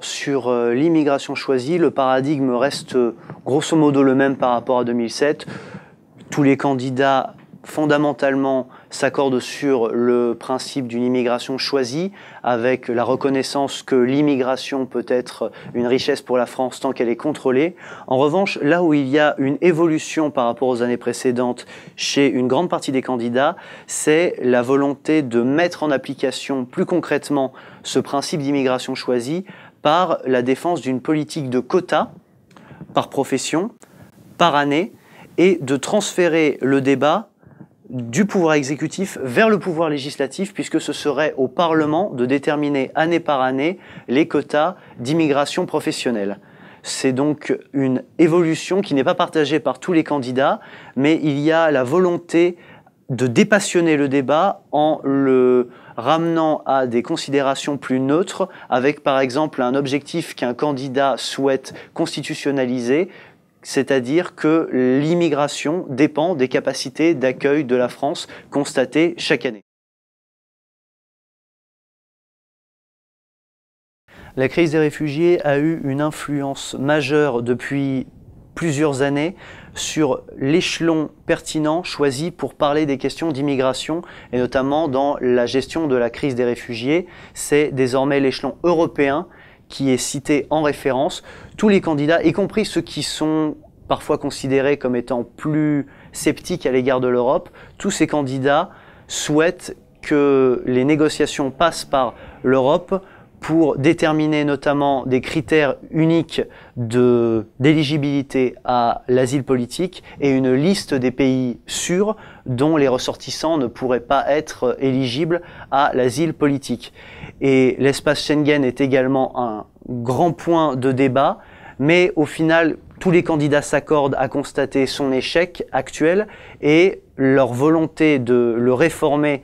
Sur euh, l'immigration choisie, le paradigme reste euh, grosso modo le même par rapport à 2007. Tous les candidats fondamentalement s'accordent sur le principe d'une immigration choisie, avec la reconnaissance que l'immigration peut être une richesse pour la France tant qu'elle est contrôlée. En revanche, là où il y a une évolution par rapport aux années précédentes chez une grande partie des candidats, c'est la volonté de mettre en application plus concrètement ce principe d'immigration choisie par la défense d'une politique de quotas par profession, par année, et de transférer le débat du pouvoir exécutif vers le pouvoir législatif, puisque ce serait au Parlement de déterminer année par année les quotas d'immigration professionnelle. C'est donc une évolution qui n'est pas partagée par tous les candidats, mais il y a la volonté de dépassionner le débat en le ramenant à des considérations plus neutres, avec par exemple un objectif qu'un candidat souhaite constitutionnaliser, c'est-à-dire que l'immigration dépend des capacités d'accueil de la France constatées chaque année. La crise des réfugiés a eu une influence majeure depuis plusieurs années sur l'échelon pertinent choisi pour parler des questions d'immigration et notamment dans la gestion de la crise des réfugiés. C'est désormais l'échelon européen qui est cité en référence. Tous les candidats, y compris ceux qui sont parfois considérés comme étant plus sceptiques à l'égard de l'Europe, tous ces candidats souhaitent que les négociations passent par l'Europe pour déterminer notamment des critères uniques d'éligibilité à l'asile politique et une liste des pays sûrs dont les ressortissants ne pourraient pas être éligibles à l'asile politique. Et l'espace Schengen est également un grand point de débat, mais au final, tous les candidats s'accordent à constater son échec actuel et leur volonté de le réformer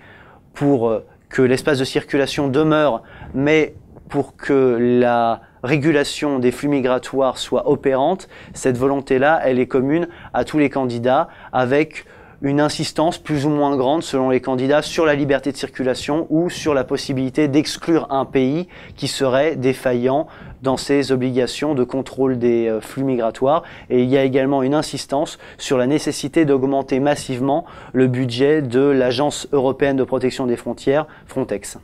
pour que l'espace de circulation demeure, mais pour que la régulation des flux migratoires soit opérante, cette volonté-là, elle est commune à tous les candidats, avec une insistance plus ou moins grande selon les candidats sur la liberté de circulation ou sur la possibilité d'exclure un pays qui serait défaillant dans ses obligations de contrôle des euh, flux migratoires. Et il y a également une insistance sur la nécessité d'augmenter massivement le budget de l'Agence européenne de protection des frontières, Frontex.